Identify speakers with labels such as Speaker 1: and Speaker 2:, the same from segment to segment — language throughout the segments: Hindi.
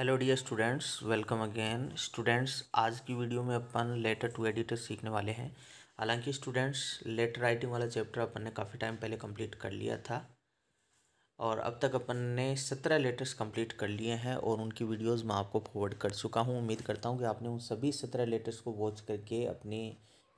Speaker 1: hello dear students welcome again students आज की वीडियो में अपन लेटर टू एडिटर सीखने वाले हैं हालांकि स्टूडेंट्स लेटर राइटिंग वाला चैप्टर अपन ने काफ़ी टाइम पहले कंप्लीट कर लिया था और अब तक अपन ने सत्रह लेटर्स कंप्लीट कर लिए हैं और उनकी वीडियोस मैं आपको फॉरवर्ड कर चुका हूँ उम्मीद करता हूँ कि आपने उन सभी सत्रह लेटर्स को वॉच करके अपनी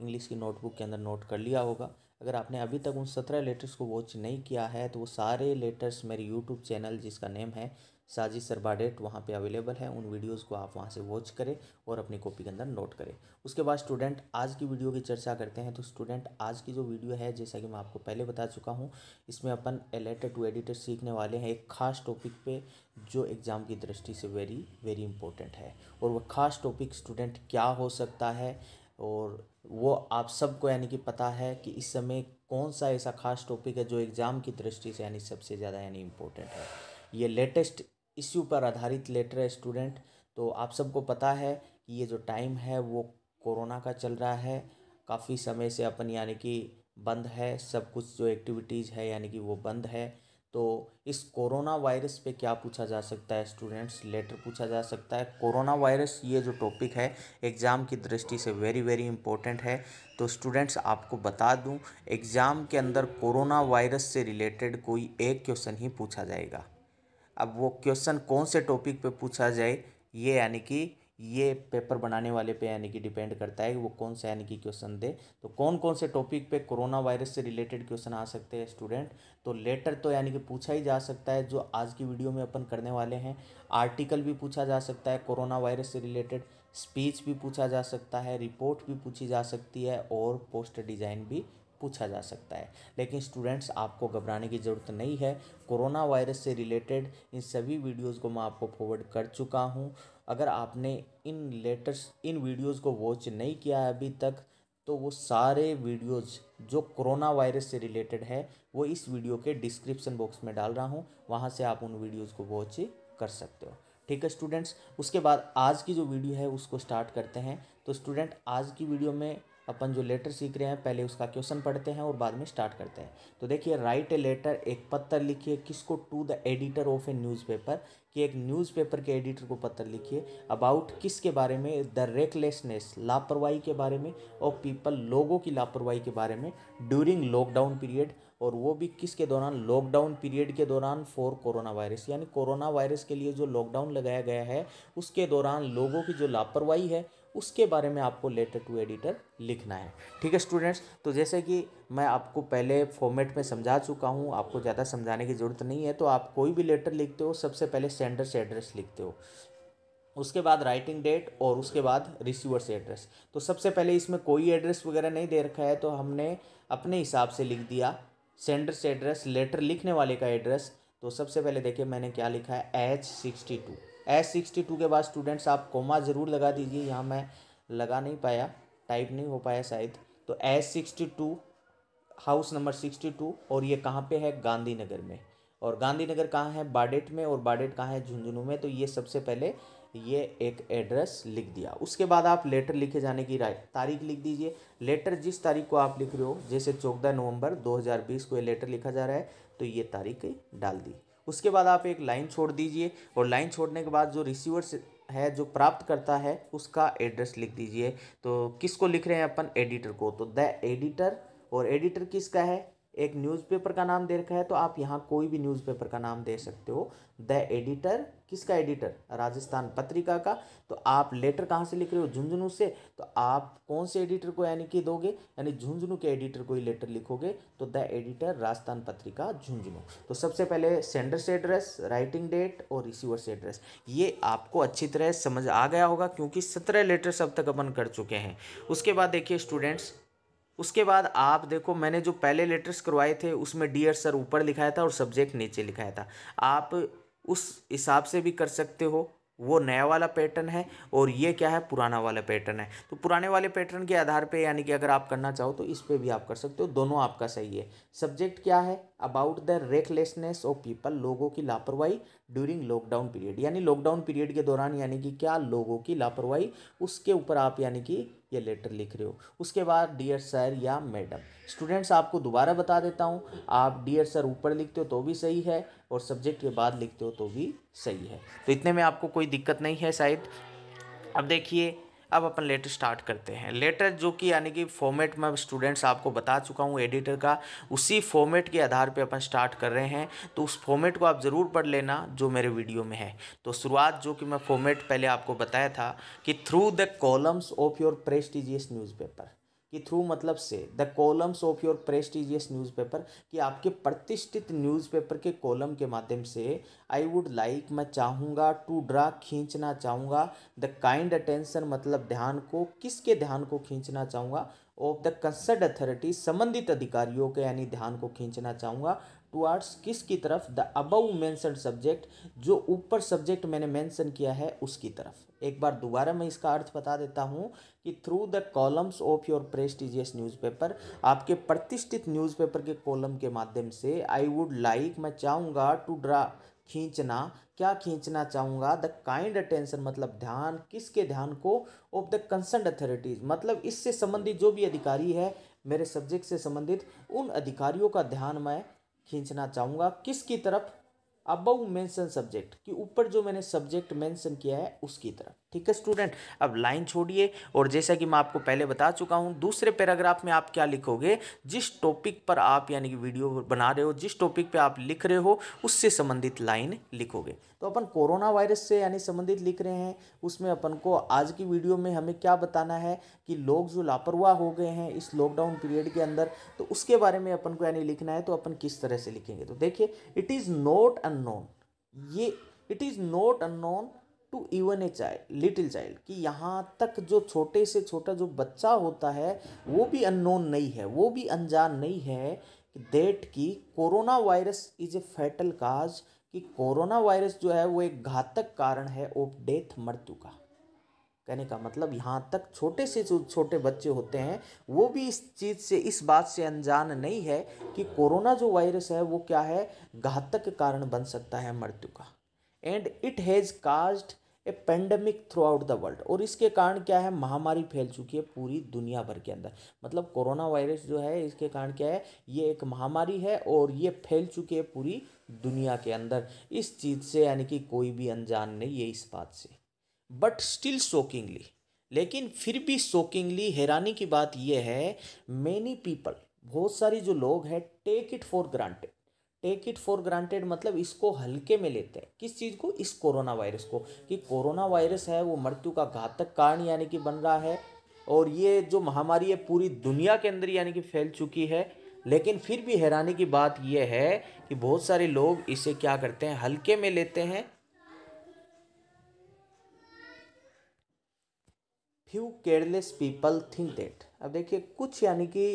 Speaker 1: इंग्लिश की नोटबुक के अंदर नोट कर लिया होगा अगर आपने अभी तक उन सत्रह लेटर्स को वॉच नहीं किया है तो वो सारे लेटर्स मेरे यूट्यूब चैनल जिसका नेम है साजी सरबाडेट वहाँ पे अवेलेबल है उन वीडियोस को आप वहाँ से वॉच करें और अपनी कॉपी के अंदर नोट करें उसके बाद स्टूडेंट आज की वीडियो की चर्चा करते हैं तो स्टूडेंट आज की जो वीडियो है जैसा कि मैं आपको पहले बता चुका हूँ इसमें अपन एलेटर टू एडिटर सीखने वाले हैं एक खास टॉपिक पर जो एग्ज़ाम की दृष्टि से वेरी वेरी इंपॉर्टेंट है और वह खास टॉपिक स्टूडेंट क्या हो सकता है और वो आप सबको यानी कि पता है कि इस समय कौन सा ऐसा खास टॉपिक है जो एग्ज़ाम की दृष्टि से यानी सबसे ज़्यादा यानी इम्पोर्टेंट है ये लेटेस्ट इश्यू पर आधारित लेटर है स्टूडेंट तो आप सबको पता है कि ये जो टाइम है वो कोरोना का चल रहा है काफ़ी समय से अपन यानी कि बंद है सब कुछ जो एक्टिविटीज़ है यानी कि वो बंद है तो इस कोरोना वायरस पे क्या पूछा जा सकता है स्टूडेंट्स लेटर पूछा जा सकता है कोरोना वायरस ये जो टॉपिक है एग्ज़ाम की दृष्टि से वेरी वेरी इंपॉर्टेंट है तो स्टूडेंट्स आपको बता दूं एग्ज़ाम के अंदर कोरोना वायरस से रिलेटेड कोई एक क्वेश्चन ही पूछा जाएगा अब वो क्वेश्चन कौन से टॉपिक पे पूछा जाए ये यानी कि ये पेपर बनाने वाले पे यानी कि डिपेंड करता है कि वो कौन सा यानी कि क्वेश्चन दे तो कौन कौन से टॉपिक पे कोरोना वायरस से रिलेटेड क्वेश्चन आ सकते हैं स्टूडेंट तो लेटर तो यानी कि पूछा ही जा सकता है जो आज की वीडियो में अपन करने वाले हैं आर्टिकल भी पूछा जा सकता है कोरोना वायरस से रिलेटेड स्पीच भी पूछा जा सकता है रिपोर्ट भी पूछी जा सकती है और पोस्टर डिज़ाइन भी पूछा जा सकता है लेकिन स्टूडेंट्स आपको घबराने की ज़रूरत नहीं है कोरोना वायरस से रिलेटेड इन सभी वीडियोज़ को मैं आपको फॉरवर्ड कर चुका हूँ अगर आपने इन लेटर्स इन वीडियोज़ को वॉच नहीं किया है अभी तक तो वो सारे वीडियोज़ जो कोरोना वायरस से रिलेटेड है वो इस वीडियो के डिस्क्रिप्सन बॉक्स में डाल रहा हूँ वहाँ से आप उन वीडियोज़ को वॉच कर सकते हो ठीक है स्टूडेंट्स उसके बाद आज की जो वीडियो है उसको स्टार्ट करते हैं तो स्टूडेंट आज की वीडियो में अपन जो लेटर सीख रहे हैं पहले उसका क्वेश्चन पढ़ते हैं और बाद में स्टार्ट करते हैं तो देखिए राइट ए लेटर एक पत्र लिखिए किसको to the editor of a newspaper कि एक न्यूज़पेपर के एडिटर को पत्र लिखिए अबाउट किसके बारे में द रेकलेसनेस लापरवाही के बारे में और पीपल लोगों की लापरवाही के बारे में ड्यूरिंग लॉकडाउन पीरियड और वो भी किसके दौरान लॉकडाउन पीरियड के दौरान फॉर कोरोना वायरस यानी कोरोना वायरस के लिए जो लॉकडाउन लगाया गया है उसके दौरान लोगों की जो लापरवाही है उसके बारे में आपको लेटर टू एडिटर लिखना है ठीक है स्टूडेंट्स तो जैसे कि मैं आपको पहले फॉर्मेट में समझा चुका हूँ आपको ज़्यादा समझाने की ज़रूरत नहीं है तो आप कोई भी लेटर लिखते हो सबसे पहले सेंडर से एड्रेस लिखते हो उसके बाद राइटिंग डेट और उसके बाद रिसीवर से एड्रेस तो सबसे पहले इसमें कोई एड्रेस वगैरह नहीं दे रखा है तो हमने अपने हिसाब से लिख दिया सेंडर से एड्रेस लेटर लिखने वाले का एड्रेस तो सबसे पहले देखिए मैंने क्या लिखा है H sixty two S sixty two के बाद स्टूडेंट्स आप कोमा ज़रूर लगा दीजिए यहाँ मैं लगा नहीं पाया टाइप नहीं हो पाया शायद तो S sixty two house number sixty two और ये कहाँ पे है गांधीनगर में और गांधीनगर कहाँ है बाडेट में और बाडेट कहाँ है झुंझुनू में तो ये सबसे पहले ये एक एड्रेस लिख दिया उसके बाद आप लेटर लिखे जाने की राय तारीख लिख दीजिए लेटर जिस तारीख को आप लिख रहे हो जैसे चौदह नवंबर 2020 को ये लेटर लिखा जा रहा है तो ये तारीख डाल दी उसके बाद आप एक लाइन छोड़ दीजिए और लाइन छोड़ने के बाद जो रिसीवर है जो प्राप्त करता है उसका एड्रेस लिख दीजिए तो किसको लिख रहे हैं अपन एडिटर को तो द एडिटर और एडिटर किसका है एक न्यूज़पेपर का नाम दे रखा है तो आप यहाँ कोई भी न्यूज़पेपर का नाम दे सकते हो द एडिटर किसका एडिटर राजस्थान पत्रिका का तो आप लेटर कहाँ से लिख रहे हो झुंझुनू से तो आप कौन से एडिटर को यानी कि दोगे यानी झुंझुनू के एडिटर को ही लेटर लिखोगे तो द एडिटर राजस्थान पत्रिका झुंझुनू तो सबसे पहले सेंडर से एड्रेस राइटिंग डेट और रिसीवर से एड्रेस ये आपको अच्छी तरह समझ आ गया होगा क्योंकि सत्रह लेटर्स अब तक अपन कर चुके हैं उसके बाद देखिए स्टूडेंट्स उसके बाद आप देखो मैंने जो पहले लेटर्स करवाए थे उसमें डियर सर ऊपर लिखाया था और सब्जेक्ट नीचे लिखाया था आप उस हिसाब से भी कर सकते हो वो नया वाला पैटर्न है और ये क्या है पुराना वाला पैटर्न है तो पुराने वाले पैटर्न के आधार पे यानी कि अगर आप करना चाहो तो इस पे भी आप कर सकते हो दोनों आपका सही है सब्जेक्ट क्या है about the recklessness of people लोगों की लापरवाही ड्यूरिंग लॉकडाउन पीरियड यानी लॉकडाउन पीरियड के दौरान यानी कि क्या लोगों की लापरवाही उसके ऊपर आप यानी कि या लेटर लिख रहे हो उसके बाद डियर सर या मैडम स्टूडेंट्स आपको दोबारा बता देता हूँ आप डियर सर ऊपर लिखते हो तो भी सही है और सब्जेक्ट के बाद लिखते हो तो भी सही है तो इतने में आपको कोई दिक्कत नहीं है शायद अब देखिए अब अपन लेटर स्टार्ट करते हैं लेटर जो कि यानी कि फॉर्मेट मैं स्टूडेंट्स आपको बता चुका हूँ एडिटर का उसी फॉर्मेट के आधार पे अपन स्टार्ट कर रहे हैं तो उस फॉर्मेट को आप ज़रूर पढ़ लेना जो मेरे वीडियो में है तो शुरुआत जो कि मैं फॉर्मेट पहले आपको बताया था कि through the columns of your prestigious newspaper कि थ्रू मतलब से the columns of your prestigious newspaper कि आपके प्रतिष्ठित न्यूज़पेपर के कॉलम के माध्यम से आई वुड लाइक मैं चाहूँगा टू ड्रा खींचना चाहूँगा द काइंड अटेंशन मतलब ध्यान को किसके ध्यान को खींचना चाहूँगा ऑफ द कंसर्ड अथॉरिटी संबंधित अधिकारियों के यानी ध्यान को खींचना चाहूँगा टुअर्ड्स किस की तरफ द अबव मैंसन सब्जेक्ट जो ऊपर सब्जेक्ट मैंने मैंसन किया है उसकी तरफ एक बार दोबारा मैं इसका अर्थ बता देता हूँ कि through the columns of your prestigious newspaper आपके प्रतिष्ठित न्यूज़पेपर के कॉलम के माध्यम से आई वुड लाइक मैं चाहूँगा टू ड्रा खींचना क्या खींचना चाहूँगा द काइंड अटेंशन मतलब ध्यान किसके ध्यान को ऑफ द कंसर्न अथॉरिटीज़ मतलब इससे संबंधित जो भी अधिकारी है मेरे सब्जेक्ट से संबंधित उन अधिकारियों का ध्यान मैं खींचना चाहूँगा किसकी तरफ अबव मेंशन सब्जेक्ट कि ऊपर जो मैंने सब्जेक्ट मेंशन किया है उसकी तरफ ठीक है स्टूडेंट अब लाइन छोड़िए और जैसा कि मैं आपको पहले बता चुका हूँ दूसरे पैराग्राफ में आप क्या लिखोगे जिस टॉपिक पर आप यानी कि वीडियो बना रहे हो जिस टॉपिक पे आप लिख रहे हो उससे संबंधित लाइन लिखोगे तो अपन कोरोना वायरस से यानी संबंधित लिख रहे हैं उसमें अपन को आज की वीडियो में हमें क्या बताना है कि लोग जो लापरवाह हो गए हैं इस लॉकडाउन पीरियड के अंदर तो उसके बारे में अपन को यानी लिखना है तो अपन किस तरह से लिखेंगे तो देखिए इट इज़ नॉट अन ये it is not an to even a child little child कि यहाँ तक जो छोटे से छोटा जो बच्चा होता है वो भी अननोन नहीं है वो भी अनजान नहीं है कि देट कि corona virus is a fatal cause कि कोरोना वायरस जो है वो एक घातक कारण है ऑफ डेथ मृत्यु का कहने का मतलब यहाँ तक छोटे से जो छोटे बच्चे होते हैं वो भी इस चीज़ से इस बात से अनजान नहीं है कि कोरोना जो वायरस है वो क्या है घातक कारण बन सकता है मृत्यु का and it has caused a pandemic throughout the world और इसके कारण क्या है महामारी फैल चुकी है पूरी दुनिया भर के अंदर मतलब कोरोना वायरस जो है इसके कारण क्या है ये एक महामारी है और ये फैल चुकी है पूरी दुनिया के अंदर इस चीज़ से यानी कि कोई भी अनजान नहीं है इस बात से बट स्टिल शोकिंगली लेकिन फिर भी शोकिंगली हैरानी की बात यह है मैनी पीपल बहुत सारी जो लोग हैं take it for granted take it for granted मतलब इसको हल्के में लेते हैं किस चीज़ को इस कोरोना वायरस को कि कोरोना वायरस है वो मृत्यु का घातक कारण यानी कि बन रहा है और ये जो महामारी है पूरी दुनिया के अंदर यानी कि फैल चुकी है लेकिन फिर भी हैरानी की बात यह है कि बहुत सारे लोग इसे क्या करते हैं हल्के में लेते हैं few careless people think that अब देखिए कुछ यानी कि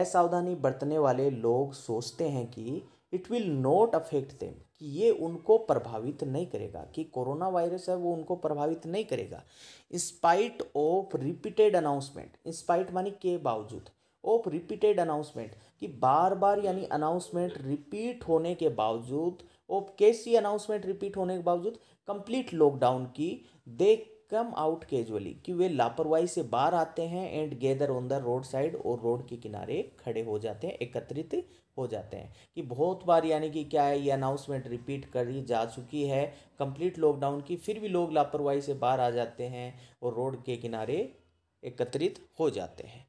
Speaker 1: असावधानी बरतने वाले लोग सोचते हैं कि it will not affect them कि ये उनको प्रभावित नहीं करेगा कि कोरोना वायरस है वो उनको प्रभावित नहीं करेगा in spite of repeated announcement in spite मानी के बावजूद ऑफ रिपीटेड अनाउंसमेंट कि बार बार यानी अनाउंसमेंट रिपीट होने के बावजूद ऑफ कैसी अनाउंसमेंट रिपीट होने के बावजूद कंप्लीट लॉकडाउन की दे कम आउट कैजुअली कि वे लापरवाही से बाहर आते हैं and gather on the road side और रोड के किनारे खड़े हो जाते हैं एकत्रित हो जाते हैं कि बहुत बार यानी कि क्या है ये अनाउंसमेंट रिपीट करी जा चुकी है कंप्लीट लॉकडाउन की फिर भी लोग लापरवाही से बाहर आ जाते हैं और रोड के किनारे एकत्रित हो जाते हैं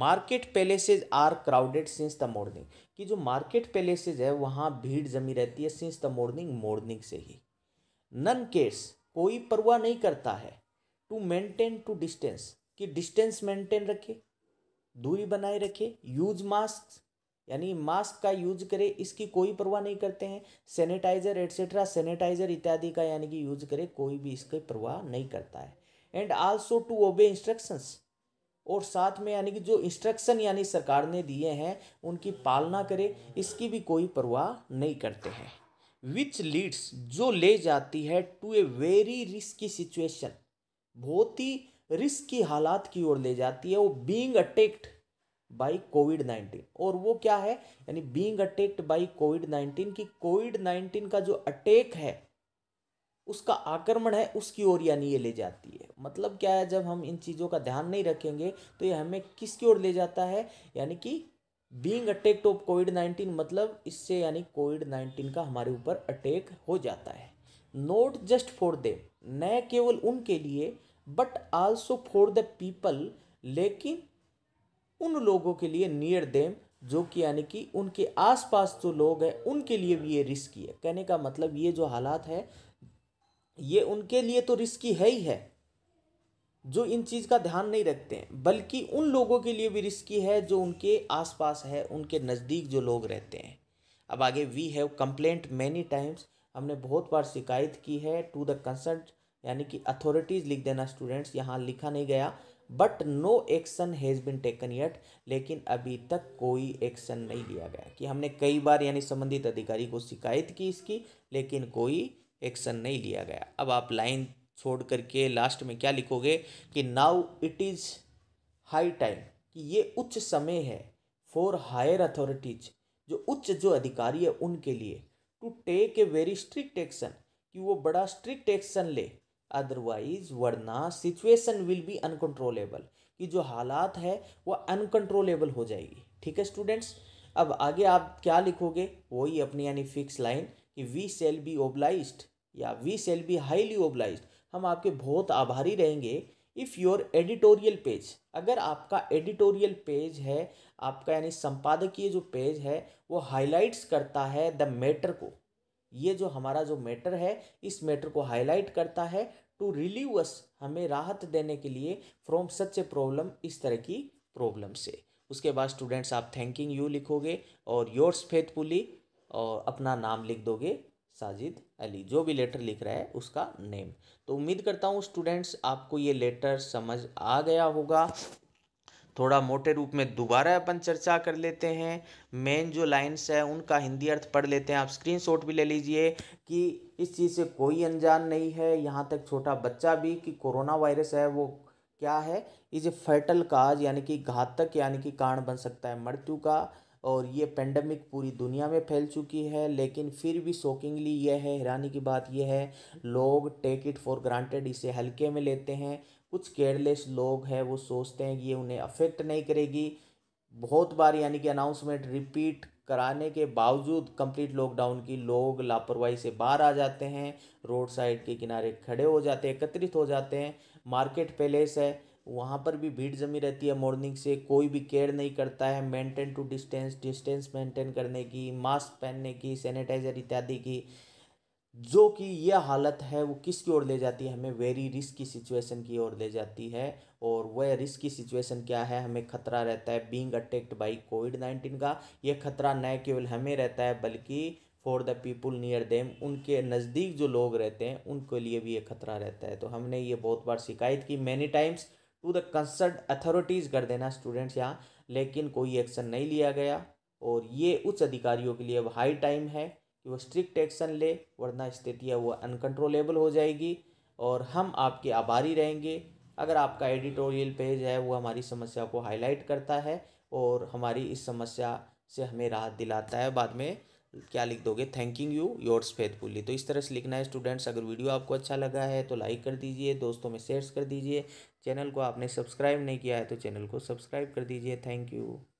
Speaker 1: market places are crowded since the morning कि जो मार्केट पैलेसेज है वहाँ भीड़ जमी रहती है सिंस द मॉर्निंग मॉर्निंग से ही नन केस कोई परवाह नहीं करता है टू मेंटेन टू डिस्टेंस कि डिस्टेंस मेंटेन रखे दूरी बनाए रखे यूज मास्क यानी मास्क का यूज करें इसकी कोई परवाह नहीं करते हैं सैनिटाइजर एट्सेट्रा सैनिटाइजर इत्यादि का यानी कि यूज करें कोई भी इसकी परवाह नहीं करता है and also to obey instructions और साथ में यानी कि जो इंस्ट्रक्शन यानी सरकार ने दिए हैं उनकी पालना करे इसकी भी कोई परवाह नहीं करते हैं विच लीड्स जो ले जाती है to a very risky situation बहुत ही रिस्क की हालात की ओर ले जाती है वो being attacked by COVID nineteen और वो क्या है यानी being attacked by COVID nineteen की कोविड नाइन्टीन का जो अटैक है उसका आक्रमण है उसकी ओर यानी ये ले जाती है मतलब क्या है जब हम इन चीज़ों का ध्यान नहीं रखेंगे तो ये हमें किसकी ओर ले जाता है यानी कि being attacked of COVID nineteen मतलब इससे यानी कोविड नाइन्टीन का हमारे ऊपर अटैक हो जाता है नॉट जस्ट फॉर देम न केवल उनके लिए but also for the people लेकिन उन लोगों के लिए नियर देम जो कि यानी कि उनके आसपास जो लोग हैं उनके लिए भी ये रिस्की है कहने का मतलब ये जो हालात है ये उनके लिए तो रिस्की है ही है जो इन चीज़ का ध्यान नहीं रखते हैं बल्कि उन लोगों के लिए भी रिस्की है जो उनके आसपास है उनके नज़दीक जो लोग रहते हैं अब आगे we have complaint many times हमने बहुत बार शिकायत की है टू द कंसर्ट यानी कि अथॉरिटीज़ लिख देना स्टूडेंट्स यहाँ लिखा नहीं गया but no action has been taken yet लेकिन अभी तक कोई एक्शन नहीं लिया गया कि हमने कई बार यानी संबंधित अधिकारी को शिकायत की इसकी लेकिन कोई एक्शन नहीं लिया गया अब आप लाइन छोड़ करके लास्ट में क्या लिखोगे कि now it is high time कि ये उच्च समय है फॉर हायर अथॉरिटीज जो उच्च जो अधिकारी है उनके लिए to take a very strict action कि वो बड़ा स्ट्रिक्ट एक्शन ले अदरवाइज वरना सिचुएशन विल बी अनकंट्रोलेबल कि जो हालात है वह अनकंट्रोलेबल हो जाएगी ठीक है स्टूडेंट्स अब आगे आप क्या लिखोगे वही अपनी यानी फिक्स लाइन कि वी सेल बी ओबलाइज या we shall be highly obliged हम आपके बहुत आभारी रहेंगे इफ़ योर एडिटोरियल पेज अगर आपका एडिटोरियल पेज है आपका यानी संपादकीय जो पेज है वो हाईलाइट्स करता है द मैटर को ये जो हमारा जो मैटर है इस मैटर को हाईलाइट करता है टू रिलीव अस हमें राहत देने के लिए फ्रॉम सच ए प्रॉब्लम इस तरह की प्रॉब्लम से उसके बाद स्टूडेंट्स आप थैंकिंग यू लिखोगे और योर्स फेथफुली और अपना नाम लिख दोगे साजिद अली जो भी लेटर लिख रहा है उसका नेम तो उम्मीद करता हूँ स्टूडेंट्स आपको ये लेटर समझ आ गया होगा थोड़ा मोटे रूप में दोबारा अपन चर्चा कर लेते हैं मेन जो लाइन्स है उनका हिंदी अर्थ पढ़ लेते हैं आप स्क्रीनशॉट भी ले लीजिए कि इस चीज़ से कोई अनजान नहीं है यहाँ तक छोटा बच्चा भी कि कोरोना वायरस है वो क्या है इज ए फैटल काज यानी कि घातक यानी कि कारण बन सकता है मृत्यु का और ये पेंडेमिक पूरी दुनिया में फैल चुकी है लेकिन फिर भी शॉकिंगली यह है हैरानी की बात यह है लोग टेक इट फॉर ग्रांटेड इसे हल्के में लेते हैं कुछ केयरलेस लोग हैं वो सोचते हैं कि ये उन्हें अफेक्ट नहीं करेगी बहुत बार यानी कि अनाउंसमेंट रिपीट कराने के बावजूद कंप्लीट लॉकडाउन की लोग लापरवाही से बाहर आ जाते हैं रोड साइड के किनारे खड़े हो जाते हैं एकत्रित हो जाते हैं मार्केट पैलेस है वहाँ पर भी भीड़ जमी रहती है मॉर्निंग से कोई भी केयर नहीं करता है maintain to distance distance maintain करने की मास्क पहनने की सैनिटाइज़र इत्यादि की जो कि यह हालत है वो किसकी ओर ले जाती है हमें वेरी की सिचुएशन की ओर ले जाती है और वह की सिचुएशन क्या है हमें खतरा रहता है being attacked by COVID nineteen का यह खतरा न केवल हमें रहता है बल्कि for the people near them उनके नज़दीक जो लोग रहते हैं उनके लिए भी ये खतरा रहता है तो हमने ये बहुत बार शिकायत की many times to the concerned authorities कर देना स्टूडेंट्स यहाँ लेकिन कोई एक्शन नहीं लिया गया और ये उच्च अधिकारियों के लिए हाई टाइम है कि वो स्ट्रिक्ट एक्शन ले वरना स्थितियाँ वह अनकंट्रोलेबल हो जाएगी और हम आपके आभारी रहेंगे अगर आपका एडिटोरियल पेज है वो हमारी समस्या को हाईलाइट करता है और हमारी इस समस्या से हमें राहत दिलाता है बाद में क्या लिख दोगे थैंकिंग यू योर्स फेथफुली तो इस तरह से लिखना है स्टूडेंट्स अगर वीडियो आपको अच्छा लगा है तो लाइक कर दीजिए दोस्तों में शेयर कर दीजिए चैनल को आपने सब्सक्राइब नहीं किया है तो चैनल को सब्सक्राइब कर दीजिए थैंक यू